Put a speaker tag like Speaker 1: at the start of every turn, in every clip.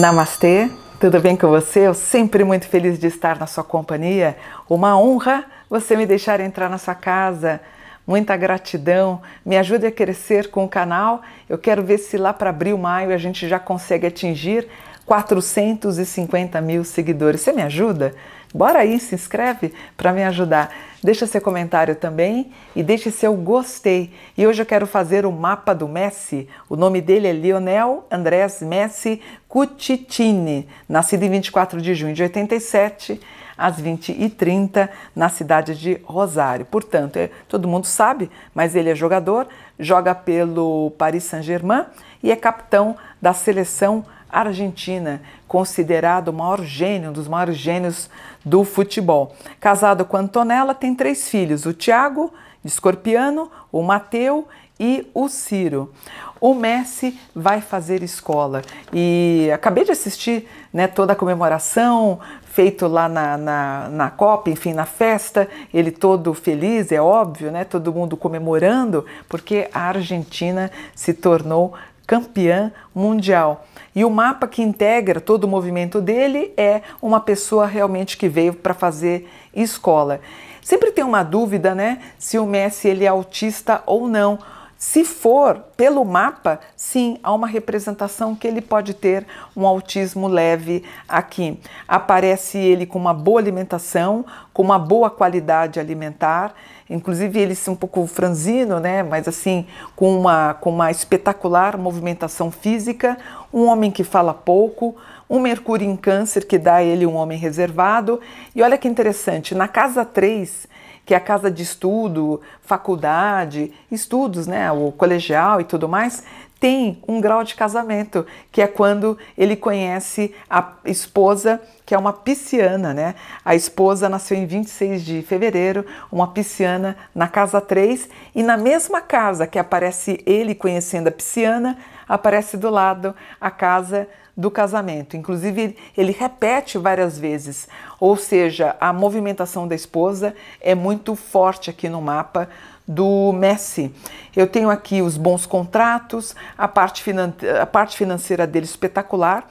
Speaker 1: Namastê, tudo bem com você? Eu sempre muito feliz de estar na sua companhia. Uma honra você me deixar entrar na sua casa. Muita gratidão. Me ajude a crescer com o canal. Eu quero ver se lá para abril, maio a gente já consegue atingir 450 mil seguidores. Você me ajuda? Bora aí, se inscreve para me ajudar. Deixa seu comentário também e deixe seu gostei. E hoje eu quero fazer o mapa do Messi. O nome dele é Lionel Andrés Messi Cucitini, nascido em 24 de junho de 87, às 20h30, na cidade de Rosário. Portanto, é, todo mundo sabe, mas ele é jogador, joga pelo Paris Saint-Germain e é capitão da seleção Argentina, considerado o maior gênio, um dos maiores gênios do futebol. Casado com Antonella, tem três filhos: o Thiago, de Escorpiano, o Mateu e o Ciro. O Messi vai fazer escola e acabei de assistir né, toda a comemoração feito lá na, na, na Copa, enfim, na festa, ele todo feliz, é óbvio, né, todo mundo comemorando, porque a Argentina se tornou campeã mundial. E o mapa que integra todo o movimento dele é uma pessoa realmente que veio para fazer escola. Sempre tem uma dúvida, né, se o Messi ele é autista ou não se for pelo mapa, sim, há uma representação que ele pode ter um autismo leve aqui. Aparece ele com uma boa alimentação, com uma boa qualidade alimentar, inclusive ele se um pouco franzino, né, mas assim, com uma com uma espetacular movimentação física, um homem que fala pouco, um Mercúrio em Câncer que dá a ele um homem reservado. E olha que interessante, na casa 3 que é a casa de estudo, faculdade, estudos, né, o colegial e tudo mais, tem um grau de casamento, que é quando ele conhece a esposa, que é uma pisciana, né? A esposa nasceu em 26 de fevereiro, uma pisciana na casa 3, e na mesma casa que aparece ele conhecendo a pisciana, aparece do lado a casa do casamento. Inclusive, ele repete várias vezes, ou seja, a movimentação da esposa é muito forte aqui no mapa do Messi. Eu tenho aqui os bons contratos, a parte, finan a parte financeira dele espetacular.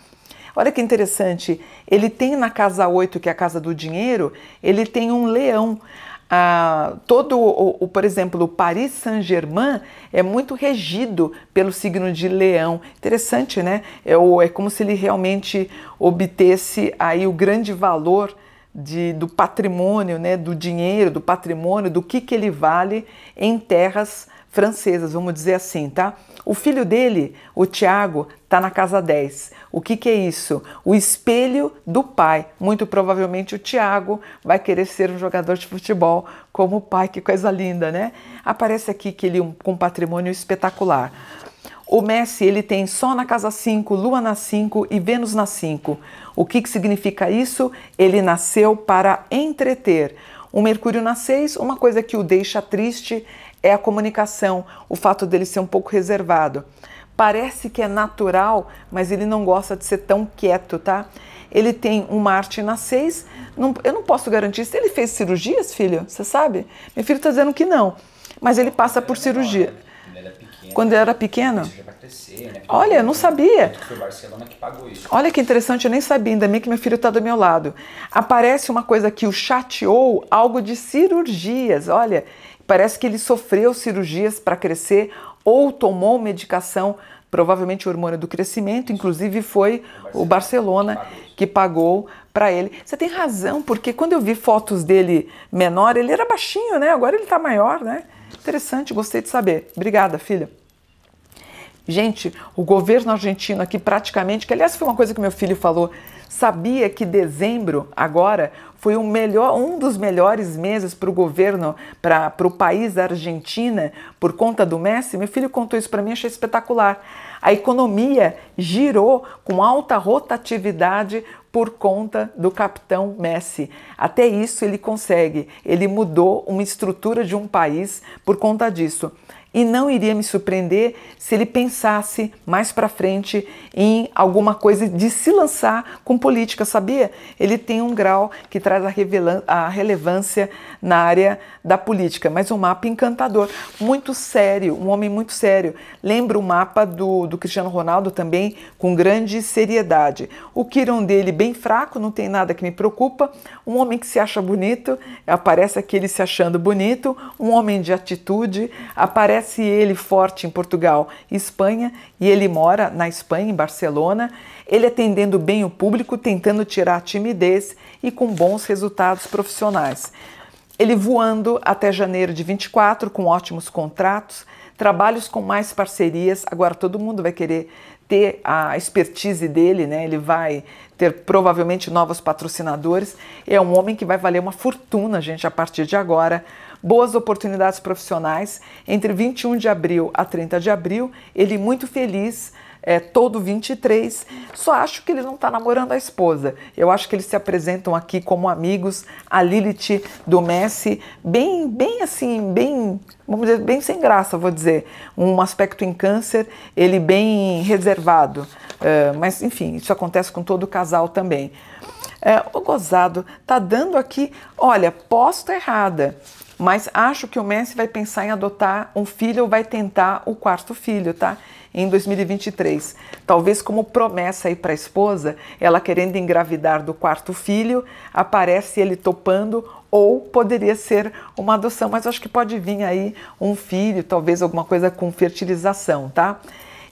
Speaker 1: Olha que interessante, ele tem na casa 8, que é a casa do dinheiro, ele tem um leão. Ah, todo, o, o, por exemplo, o Paris Saint-Germain é muito regido pelo signo de leão. Interessante, né? É, o, é como se ele realmente obtesse aí o grande valor de, do patrimônio, né? do dinheiro, do patrimônio, do que, que ele vale em terras francesas, vamos dizer assim, tá? O filho dele, o Tiago, está na casa 10. O que, que é isso? O espelho do pai. Muito provavelmente o Tiago vai querer ser um jogador de futebol como o pai, que coisa linda, né? Aparece aqui que ele com um patrimônio espetacular. O Messi, ele tem só na casa 5, Lua na 5 e Vênus na 5. O que, que significa isso? Ele nasceu para entreter. O Mercúrio na 6, uma coisa que o deixa triste é a comunicação, o fato dele ser um pouco reservado. Parece que é natural, mas ele não gosta de ser tão quieto, tá? Ele tem um Marte na 6. eu não posso garantir se ele fez cirurgias, filho. Você sabe? Meu filho está dizendo que não. Mas ele passa por cirurgia. Quando ele era pequeno? né? Olha, eu não sabia. Olha que interessante, eu nem sabia, ainda bem que meu filho está do meu lado. Aparece uma coisa que o chateou, algo de cirurgias. Olha, Parece que ele sofreu cirurgias para crescer ou tomou medicação, provavelmente hormônio do crescimento, inclusive foi o Barcelona que pagou para ele. Você tem razão, porque quando eu vi fotos dele menor, ele era baixinho, né? Agora ele está maior, né? Interessante, gostei de saber. Obrigada, filha. Gente, o governo argentino aqui praticamente, que aliás foi uma coisa que meu filho falou Sabia que dezembro, agora, foi um, melhor, um dos melhores meses para o governo, para o país da Argentina, por conta do Messi? Meu filho contou isso para mim, achei espetacular. A economia girou com alta rotatividade por conta do capitão Messi. Até isso ele consegue. Ele mudou uma estrutura de um país por conta disso e não iria me surpreender se ele pensasse mais para frente em alguma coisa de se lançar com política, sabia? Ele tem um grau que traz a, relevância na área da política, mas um mapa encantador, muito sério, um homem muito sério. Lembra o mapa do, do Cristiano Ronaldo também, com grande seriedade. O Kiron dele bem fraco, não tem nada que me preocupa. Um homem que se acha bonito, aparece aquele se achando bonito. Um homem de atitude, aparece cresce ele forte em Portugal e Espanha, e ele mora na Espanha, em Barcelona, ele atendendo bem o público, tentando tirar a timidez e com bons resultados profissionais. Ele voando até janeiro de 24 com ótimos contratos, trabalhos com mais parcerias. Agora todo mundo vai querer ter a expertise dele, né? Ele vai ter provavelmente novos patrocinadores. É um homem que vai valer uma fortuna, gente, a partir de agora. Boas oportunidades profissionais entre 21 de abril a 30 de abril. Ele muito feliz é, todo 23. Só acho que ele não está namorando a esposa. Eu acho que eles se apresentam aqui como amigos. A Lilith do Messi, bem, bem assim, bem, vamos dizer, bem sem graça, vou dizer. Um aspecto em câncer, ele bem reservado. É, mas, enfim, isso acontece com todo casal também. É, o gozado tá dando aqui, olha, posta errada mas acho que o Messi vai pensar em adotar um filho ou vai tentar o quarto filho, tá? Em 2023. Talvez como promessa aí para a esposa, ela querendo engravidar do quarto filho, aparece ele topando ou poderia ser uma adoção, mas acho que pode vir aí um filho, talvez alguma coisa com fertilização, tá?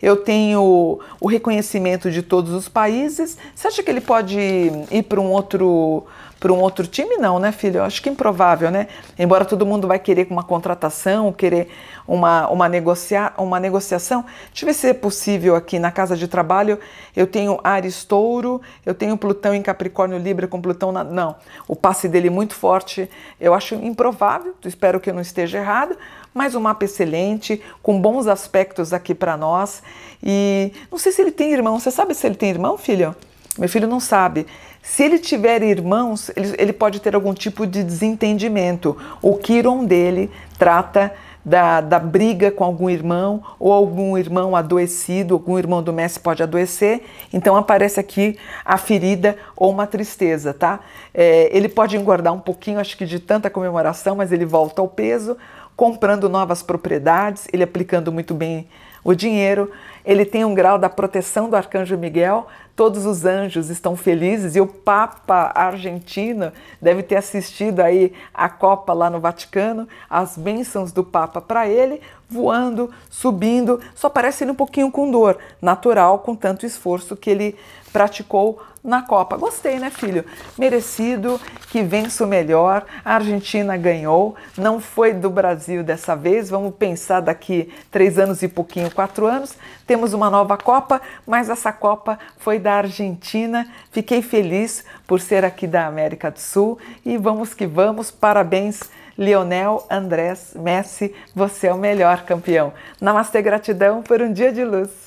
Speaker 1: eu tenho o reconhecimento de todos os países. Você acha que ele pode ir para um outro para um outro time? Não, né, filho? Eu acho que é improvável, né? Embora todo mundo vai querer uma contratação, querer uma, uma, negocia, uma negociação. Deixa eu ver se é possível aqui na casa de trabalho. Eu tenho Ares Touro, eu tenho Plutão em Capricórnio Libra com Plutão na... Não, o passe dele é muito forte. Eu acho improvável, espero que eu não esteja errado, mais um mapa excelente, com bons aspectos aqui para nós. E não sei se ele tem irmão. Você sabe se ele tem irmão, filho? Meu filho não sabe. Se ele tiver irmãos, ele, ele pode ter algum tipo de desentendimento. O Kiron dele trata da, da, briga com algum irmão ou algum irmão adoecido, algum irmão do Messi pode adoecer, então aparece aqui a ferida ou uma tristeza, tá? É, ele pode engordar um pouquinho, acho que de tanta comemoração, mas ele volta ao peso comprando novas propriedades, ele aplicando muito bem o dinheiro, ele tem um grau da proteção do arcanjo Miguel, todos os anjos estão felizes e o Papa argentino deve ter assistido aí a Copa lá no Vaticano, as bênçãos do Papa para ele, voando, subindo, só parece ele um pouquinho com dor, natural com tanto esforço que ele praticou na Copa. Gostei, né, filho? Merecido, que vença o melhor. A Argentina ganhou, não foi do Brasil dessa vez. Vamos pensar daqui três anos e pouquinho, quatro anos. Temos uma nova Copa, mas essa Copa foi da Argentina. Fiquei feliz por ser aqui da América do Sul e vamos que vamos. Parabéns. Lionel Andrés Messi, você é o melhor campeão. Namastê, gratidão por um dia de luz.